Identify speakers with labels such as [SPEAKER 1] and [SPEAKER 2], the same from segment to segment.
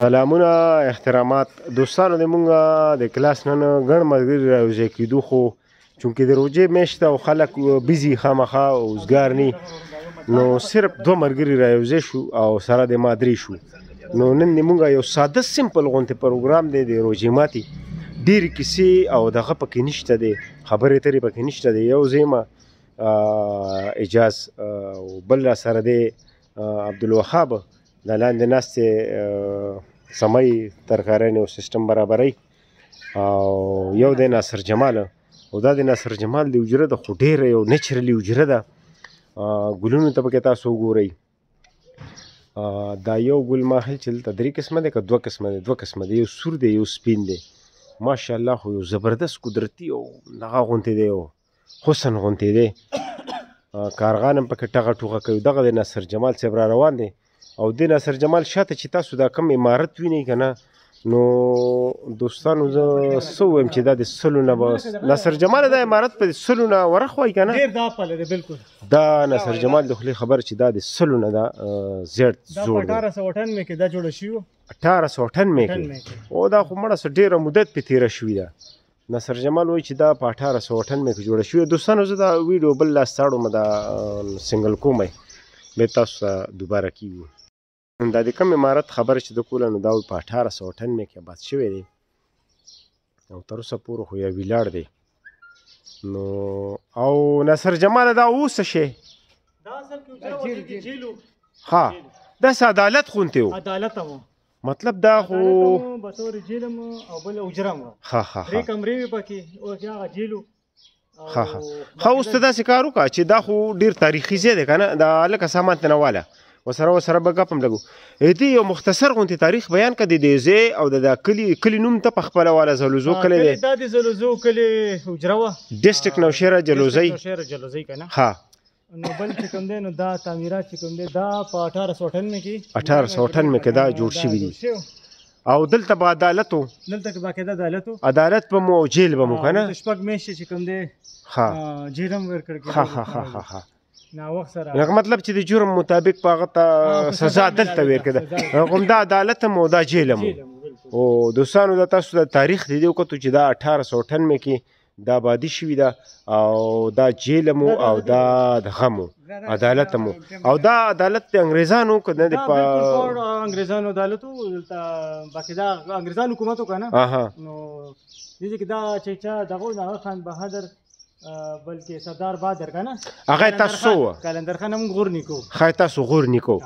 [SPEAKER 1] سلامونه احترامات دوستانو د مونږه د کلاس نن ګڼ ملګري راوځي کیدو خو چونکې د روجې میشته او خلک بيزي خامخا اوسګار نه نو صرف دوه ملګري راوځي شو او سره د مادری شو نو نن مونږه یو ساده سمپل غونته پروګرام دی د روجې ماتي ډیر کیسې او دغه پکې نشته دی خبرې ترې پکې نشته دی یو زیمه اجاز او بل سره دی عبد الوهاب د لاندې ناستې سمي ترکارین او سیستم برابرۍ او یو د ناصر جمال او دا د ناصر جمال دی وجره د خډيره یو نچرلی وجره ده ګلونو ته پکې تاسو وګورئ دا یو ګل ماحل چې د درې قسمه ده که دوه قسمه ده دوه قسمه ده یو سور دی یو سپین دی ماشا الله خو یو زبردست قدرتي او نغه غونته دی او حسن غونته دی کارغان هم پکې ټغه ټوغه کوي دغه د ناصر جمال صاحب را روان دی او د ناصر جمال شاته چې تاسو دا کم امارت وینئ کنه نو دوستانو زه څه وایم چې دا د سلو نه بس نصر جمال دا امارت په سلو نه ورخوای کنه ډیر دا پله دی بالکل دا نصر جمال د خلی خبر چې دا د سلو نه دا زیړ جوړ دا
[SPEAKER 2] 1898 مې کې دا جوړ شو
[SPEAKER 1] 1898 مې کې او دا خو مړه سره ډیره مدت په تیره شوې ده نصر جمال وای چې دا په 1898 مې کې جوړ شو دوستانو زه دا ویډیو بل لاس تاړو مدا سنگل کومه مې تاسو ته دوباره کیږو دا د کوم امارت خبره چې د کوله نو دا په 1898 کې آباد شوی دی او تر اوسه پورې خو یې ویلاړ دی نو او نصر جمال دا اوس شي
[SPEAKER 2] دا اصل کې جیلو
[SPEAKER 1] ها دا عدالت خونته و عدالت و مطلب دا خو
[SPEAKER 2] بطور جیلم او بل اجرم ها ها ها ریکمری پکې او هغه جیلو
[SPEAKER 1] ها ها خو اوس ته داسې کار وکړه چې دا خو ډیر تاریخي ځای دی که نه دا هلکه سامان ته نه واله وسره وسره به ګپ هم لګو دې یو مختصر غونتې تاریخ بیان کړه د دې ځای او د دا کلي کلي نوم ته په خپله واله زلوزو کلی دی
[SPEAKER 2] دا د زلوزو کلي حجره وه
[SPEAKER 1] ډسټرک نوشیره جلوزی نوشیره
[SPEAKER 2] جلوزی که نه ها نو بل چې کوم دی نو دا تعمیرات چې کوم دی دا په 1898 کې
[SPEAKER 1] 1898 کې دا جوړ شوی دی او دلته به عدالت وو
[SPEAKER 2] دلته کې باقاعده عدالت وو
[SPEAKER 1] عدالت به مو او جیل به مو که نه
[SPEAKER 2] شپږ میاشتې چې کوم دی جیل هم ورکړ کېده
[SPEAKER 1] هغه مطلب چې د جرم مطابق په هغه ته سزا دلته ورکړه همدا عدالت هم او دا جیل هم او دوستانو دا تاسو د تاریخ دی وکړو چې دا 1898 کې دا بادي شوي ده او دا جیل مو او دا د غمو عدالت مو او دا عدالت د انګريزانو کنه د پا
[SPEAKER 2] انګريزانو عدالت باقي دا انګريزانو حکومت کنه نو دې کې دا چې چا دغه نه خان بهادر بلکې سردار بادر کنه هغه تاسو کلندر خان هم غور نکو
[SPEAKER 1] خای تاسو غور نکو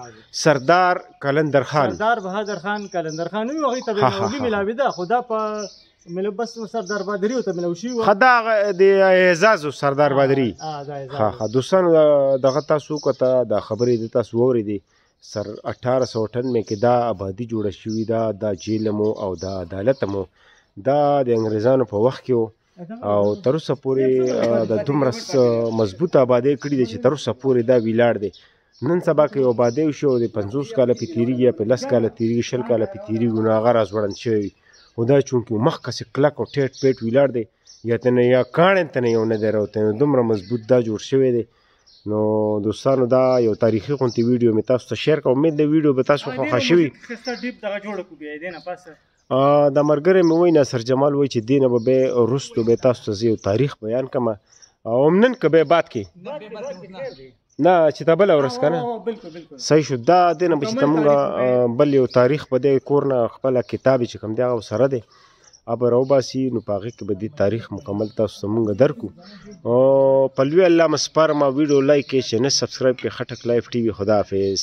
[SPEAKER 1] سردار کلندر خان
[SPEAKER 2] سردار بهادر خان کلندر خان یو هغه ته ملاوي ده خدا په مله بس سردار بادری ته مله شي
[SPEAKER 1] خدا د اعزاز سردار بادری ها ها دوستان دغه تاسو کته د خبرې د تاسو ورې دي سر 1898 کې دا آبادی جوړه شوې ده د جیلمو او د عدالتمو دا د انګريزانو په وخت کې او تر اوسه پورې د دومره مضبوط آبادی کړی دي چې تر اوسه پورې دا ویلاړ دي نن سبا کې آبادی شو د 50 کال په تیریږي په 10 کال تیریږي شل کال په تیریږي نو هغه راځوړن شوی خدای چون کې مخکې کلک او ټیټ پیټ ویلار دی یا تنه یا کاڼې تنه یو نه دروته نو دومره مضبوط دا جوړ شوی دی نو دوستانو دا یو تاریخي غونتی ویډیو می تاسو ته شیر کوم امید د ویډیو به تاسو خو خوشوي
[SPEAKER 2] خسته ډیپ دغه جوړ کو بیا دینه پاسه
[SPEAKER 1] ا د مرګره مې وای ناصر جمال وای چې دینه به رستو به تاسو ته یو تاریخ بیان کما او نن کبه بات کی نه چې تا بل اورس کنه بالکل بالکل صحیح شو دا د نه چې تمونګه بل یو تاریخ بده کور نه خپل کتاب چې کوم دی او سره دی اب روباسي نو پاغه کې به د تاریخ مکمل تاسو سمونګه درکو او پلوی الله مسپر ما ویډیو لایک کې چینل سبسکرایب کې خټک لایف ټي وي خدا حافظ